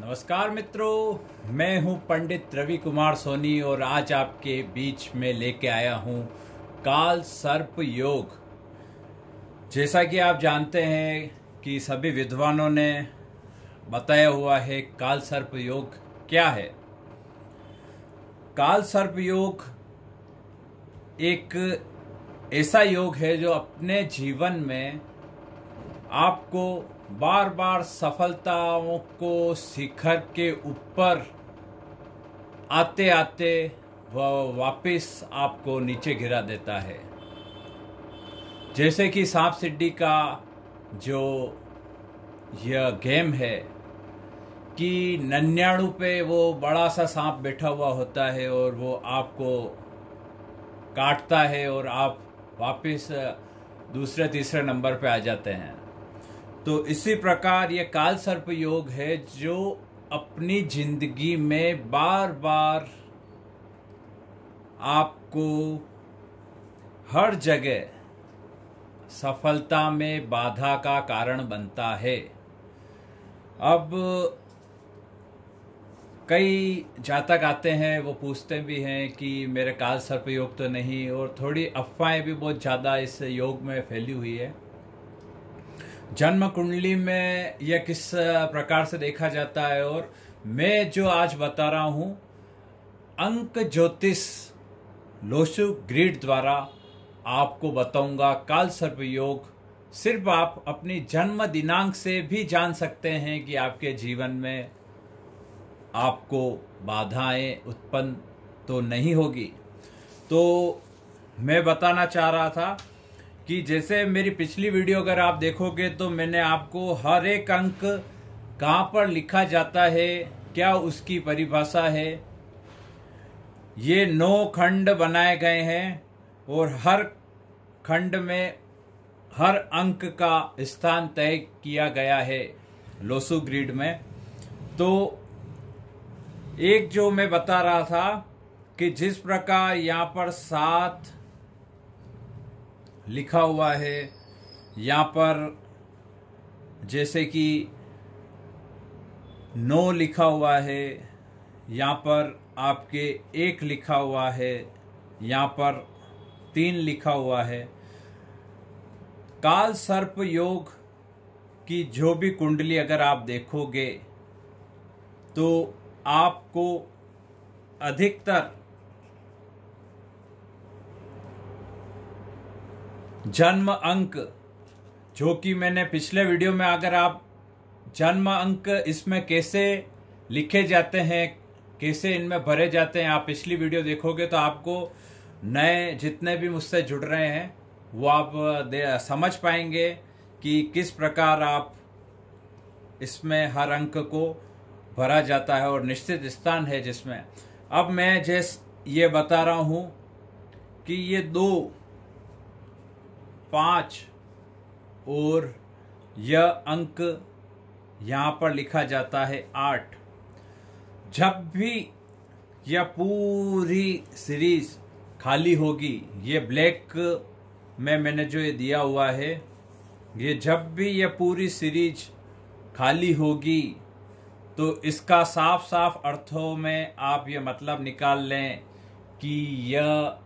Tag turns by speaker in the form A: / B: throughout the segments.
A: नमस्कार मित्रों मैं हूं पंडित रवि कुमार सोनी और आज आपके बीच में लेके आया हूं काल सर्प योग जैसा कि आप जानते हैं कि सभी विद्वानों ने बताया हुआ है काल सर्प योग क्या है काल सर्प योग एक ऐसा योग है जो अपने जीवन में आपको बार बार सफलताओं को शिखर के ऊपर आते आते वह वापस आपको नीचे गिरा देता है जैसे कि सांप सिड्डी का जो यह गेम है कि नन्याणु पे वो बड़ा सा सांप बैठा हुआ होता है और वो आपको काटता है और आप वापस दूसरे तीसरे नंबर पे आ जाते हैं तो इसी प्रकार ये काल सर्प योग है जो अपनी जिंदगी में बार बार आपको हर जगह सफलता में बाधा का कारण बनता है अब कई जातक आते हैं वो पूछते भी हैं कि मेरे काल सर्प योग तो नहीं और थोड़ी अफवाहें भी बहुत ज़्यादा इस योग में फैली हुई है जन्म कुंडली में यह किस प्रकार से देखा जाता है और मैं जो आज बता रहा हूँ अंक ज्योतिष लोशु ग्रीड द्वारा आपको बताऊंगा काल सर्प योग सिर्फ आप अपनी जन्म दिनांक से भी जान सकते हैं कि आपके जीवन में आपको बाधाएं उत्पन्न तो नहीं होगी तो मैं बताना चाह रहा था कि जैसे मेरी पिछली वीडियो अगर आप देखोगे तो मैंने आपको हर एक अंक कहाँ पर लिखा जाता है क्या उसकी परिभाषा है ये नौ खंड बनाए गए हैं और हर खंड में हर अंक का स्थान तय किया गया है लोसु ग्रिड में तो एक जो मैं बता रहा था कि जिस प्रकार यहाँ पर सात लिखा हुआ है यहाँ पर जैसे कि नौ लिखा हुआ है यहाँ पर आपके एक लिखा हुआ है यहाँ पर तीन लिखा हुआ है काल सर्प योग की जो भी कुंडली अगर आप देखोगे तो आपको अधिकतर जन्म अंक जो कि मैंने पिछले वीडियो में अगर आप जन्म अंक इसमें कैसे लिखे जाते हैं कैसे इनमें भरे जाते हैं आप पिछली वीडियो देखोगे तो आपको नए जितने भी मुझसे जुड़ रहे हैं वो आप समझ पाएंगे कि किस प्रकार आप इसमें हर अंक को भरा जाता है और निश्चित स्थान है जिसमें अब मैं जैस ये बता रहा हूँ कि ये दो पाँच और यह अंक यहाँ पर लिखा जाता है आठ जब भी यह पूरी सीरीज खाली होगी ये ब्लैक में मैंने जो ये दिया हुआ है ये जब भी यह पूरी सीरीज खाली होगी तो इसका साफ साफ अर्थों में आप ये मतलब निकाल लें कि यह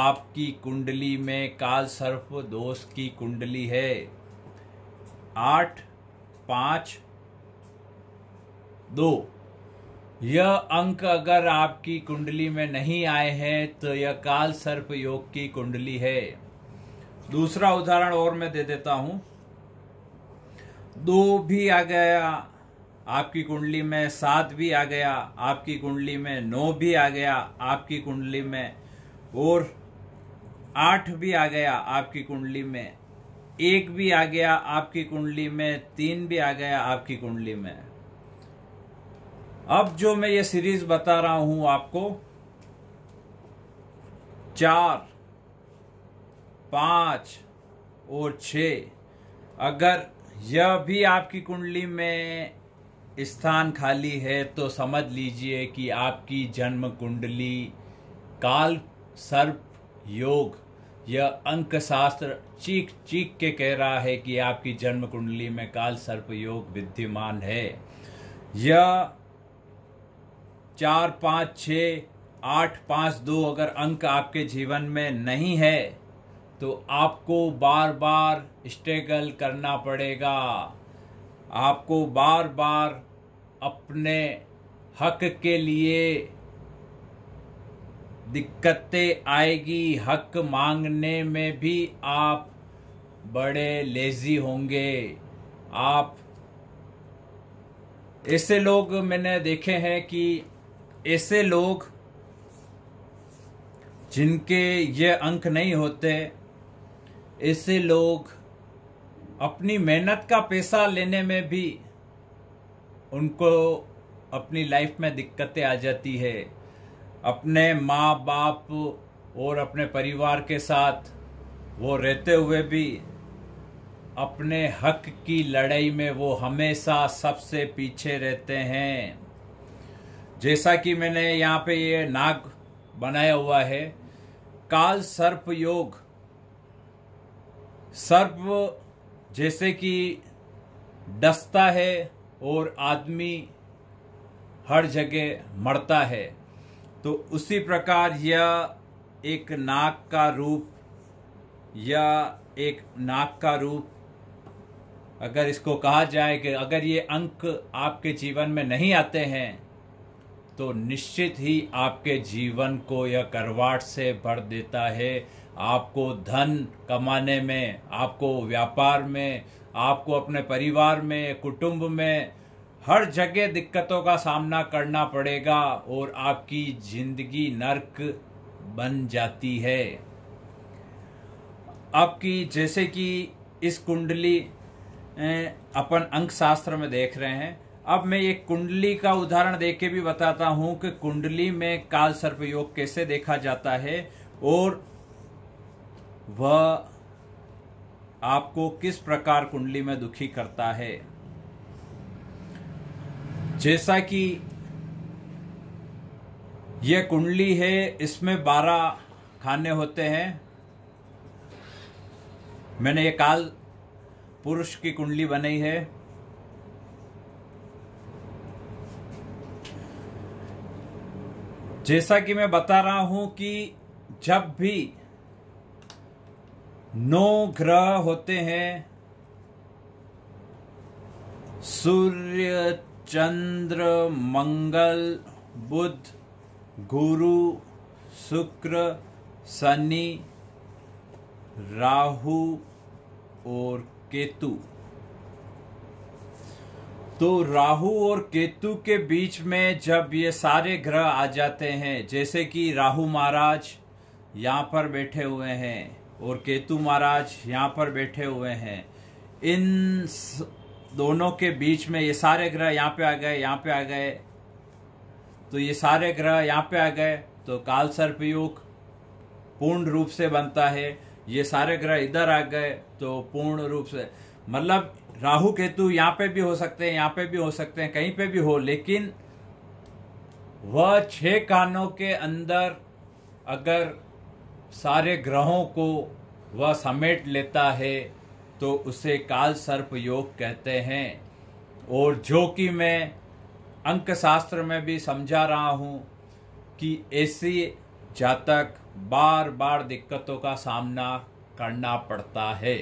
A: आपकी कुंडली में काल सर्प दोष की कुंडली है आठ पाँच दो यह अंक अगर आपकी कुंडली में नहीं आए हैं तो यह काल सर्प योग की कुंडली है दूसरा उदाहरण और मैं दे देता हूं दो भी आ गया आपकी कुंडली में सात भी आ गया आपकी कुंडली में नौ भी आ गया आपकी कुंडली में और आठ भी आ गया आपकी कुंडली में एक भी आ गया आपकी कुंडली में तीन भी आ गया आपकी कुंडली में अब जो मैं ये सीरीज बता रहा हूं आपको चार पांच और छ अगर यह भी आपकी कुंडली में स्थान खाली है तो समझ लीजिए कि आपकी जन्म कुंडली काल सर्प योग यह अंक शास्त्र चीख चीख के कह रहा है कि आपकी जन्म कुंडली में काल सर्प योग विद्यमान है यह चार पाँच छ आठ पाँच दो अगर अंक आपके जीवन में नहीं है तो आपको बार बार स्ट्रगल करना पड़ेगा आपको बार बार अपने हक के लिए दिक्कतें आएगी हक मांगने में भी आप बड़े लेजी होंगे आप ऐसे लोग मैंने देखे हैं कि ऐसे लोग जिनके ये अंक नहीं होते ऐसे लोग अपनी मेहनत का पैसा लेने में भी उनको अपनी लाइफ में दिक्कतें आ जाती है अपने माँ बाप और अपने परिवार के साथ वो रहते हुए भी अपने हक की लड़ाई में वो हमेशा सबसे पीछे रहते हैं जैसा कि मैंने यहाँ पे ये नाग बनाया हुआ है काल सर्प योग सर्प जैसे कि डसता है और आदमी हर जगह मरता है तो उसी प्रकार यह एक नाक का रूप या एक नाक का रूप अगर इसको कहा जाए कि अगर ये अंक आपके जीवन में नहीं आते हैं तो निश्चित ही आपके जीवन को यह करवाट से भर देता है आपको धन कमाने में आपको व्यापार में आपको अपने परिवार में कुटुंब में हर जगह दिक्कतों का सामना करना पड़ेगा और आपकी जिंदगी नरक बन जाती है आपकी जैसे कि इस कुंडली अपन अंक शास्त्र में देख रहे हैं अब मैं एक कुंडली का उदाहरण दे के भी बताता हूँ कि कुंडली में काल सर्प योग कैसे देखा जाता है और वह आपको किस प्रकार कुंडली में दुखी करता है जैसा कि यह कुंडली है इसमें बारह खाने होते हैं मैंने ये काल पुरुष की कुंडली बनाई है जैसा कि मैं बता रहा हूं कि जब भी नौ ग्रह होते हैं सूर्य चंद्र मंगल बुध गुरु शुक्र शनि राहु और केतु तो राहु और केतु के बीच में जब ये सारे ग्रह आ जाते हैं जैसे कि राहु महाराज यहाँ पर बैठे हुए हैं और केतु महाराज यहाँ पर बैठे हुए हैं इन दोनों के बीच में ये सारे ग्रह यहाँ पे आ गए यहाँ पे आ गए तो ये सारे ग्रह यहाँ पे आ गए तो काल सर्पयुग पूर्ण रूप से बनता है ये सारे ग्रह इधर आ गए तो पूर्ण रूप से मतलब राहु केतु यहाँ पे भी हो सकते हैं यहाँ पे भी हो सकते हैं कहीं पे भी हो लेकिन वह छह कानों के अंदर अगर सारे ग्रहों को वह समेट लेता है तो उसे काल सर्प योग कहते हैं और जो कि मैं अंक शास्त्र में भी समझा रहा हूँ कि ऐसी जातक बार बार दिक्कतों का सामना करना पड़ता है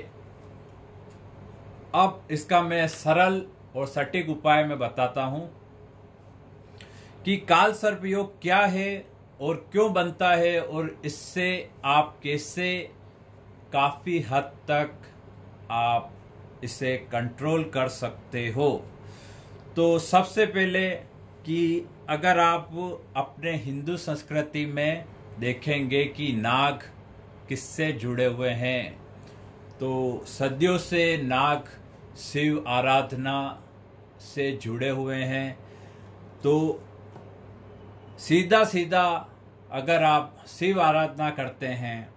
A: अब इसका मैं सरल और सटीक उपाय में बताता हूँ कि काल सर्प योग क्या है और क्यों बनता है और इससे आप कैसे काफ़ी हद तक आप इसे कंट्रोल कर सकते हो तो सबसे पहले कि अगर आप अपने हिंदू संस्कृति में देखेंगे कि नाग किससे जुड़े हुए हैं तो सदियों से नाग शिव आराधना से जुड़े हुए हैं तो सीधा सीधा अगर आप शिव आराधना करते हैं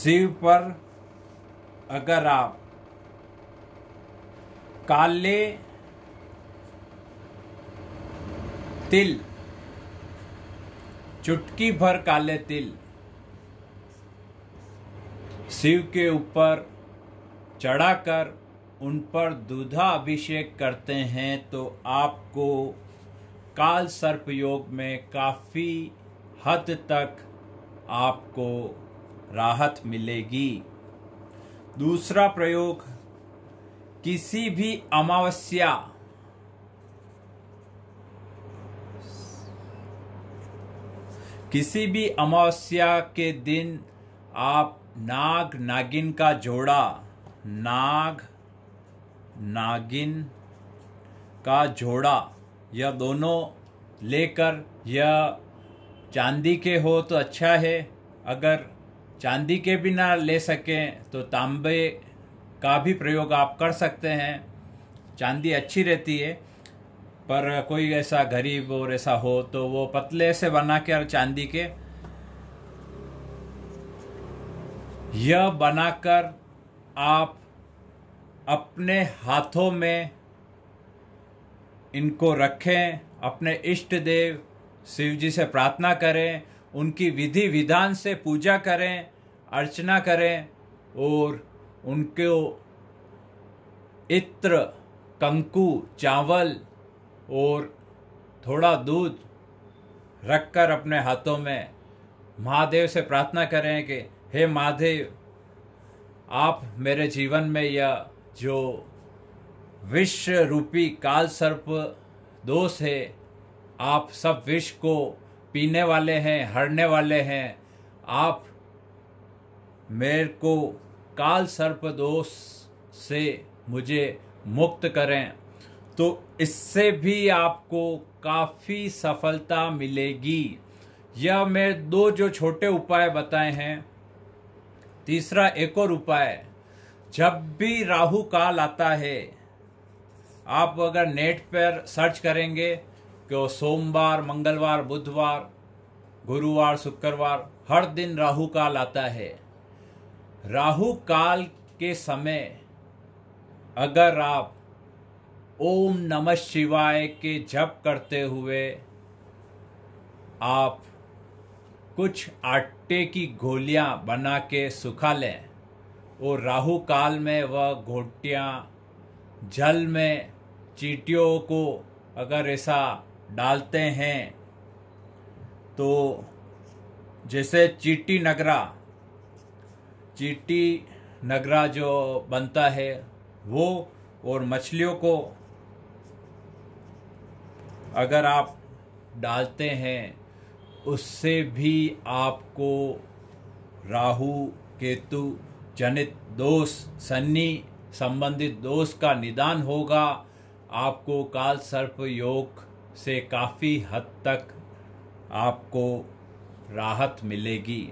A: शिव पर अगर आप काले तिल चुटकी भर काले तिल शिव के ऊपर चढ़ाकर उन पर दूधा अभिषेक करते हैं तो आपको काल सर्प योग में काफ़ी हद तक आपको राहत मिलेगी दूसरा प्रयोग किसी भी अमावस्या किसी भी अमावस्या के दिन आप नाग नागिन का जोड़ा नाग नागिन का जोड़ा यह दोनों लेकर यह चांदी के हो तो अच्छा है अगर चांदी के भी ना ले सकें तो तांबे का भी प्रयोग आप कर सकते हैं चांदी अच्छी रहती है पर कोई ऐसा गरीब और ऐसा हो तो वो पतले से बना के और चांदी के यह बनाकर आप अपने हाथों में इनको रखें अपने इष्ट देव शिव जी से प्रार्थना करें उनकी विधि विधान से पूजा करें अर्चना करें और उनको इत्र कंकु चावल और थोड़ा दूध रखकर अपने हाथों में महादेव से प्रार्थना करें कि हे महादेव आप मेरे जीवन में यह जो विश्व रूपी काल सर्प दोष है आप सब विष को पीने वाले हैं हरने वाले हैं आप मेरे को काल सर्प दोष से मुझे मुक्त करें तो इससे भी आपको काफ़ी सफलता मिलेगी यह मैं दो जो छोटे उपाय बताए हैं तीसरा एक और उपाय जब भी राहु काल आता है आप अगर नेट पर सर्च करेंगे कि सोमवार मंगलवार बुधवार गुरुवार शुक्रवार हर दिन राहु काल आता है राहु काल के समय अगर आप ओम नमः शिवाय के जप करते हुए आप कुछ आटे की गोलियां बना के सुखा लें और राहु काल में वह घोटियाँ जल में चीटियों को अगर ऐसा डालते हैं तो जैसे चीटी नगरा चीटी नगरा जो बनता है वो और मछलियों को अगर आप डालते हैं उससे भी आपको राहु केतु जनित दोष सन्नी संबंधित दोष का निदान होगा आपको काल सर्प योग से काफ़ी हद तक आपको राहत मिलेगी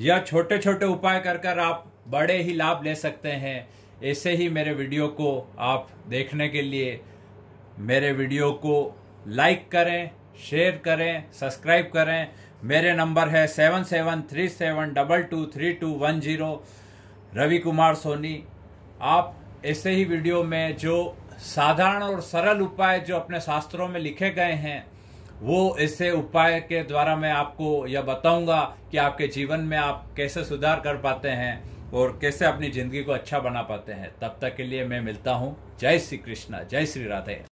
A: या छोटे छोटे उपाय कर कर आप बड़े ही लाभ ले सकते हैं ऐसे ही मेरे वीडियो को आप देखने के लिए मेरे वीडियो को लाइक करें शेयर करें सब्सक्राइब करें मेरे नंबर है seven seven three seven double two three two one zero Ravi Kumar Soni आप ऐसे ही वीडियो में जो साधारण और सरल उपाय जो अपने शास्त्रों में लिखे गए हैं वो ऐसे उपाय के द्वारा मैं आपको यह बताऊंगा कि आपके जीवन में आप कैसे सुधार कर पाते हैं और कैसे अपनी ज़िंदगी को अच्छा बना पाते हैं तब तक के लिए मैं मिलता हूँ जय श्री कृष्णा जय श्री राधे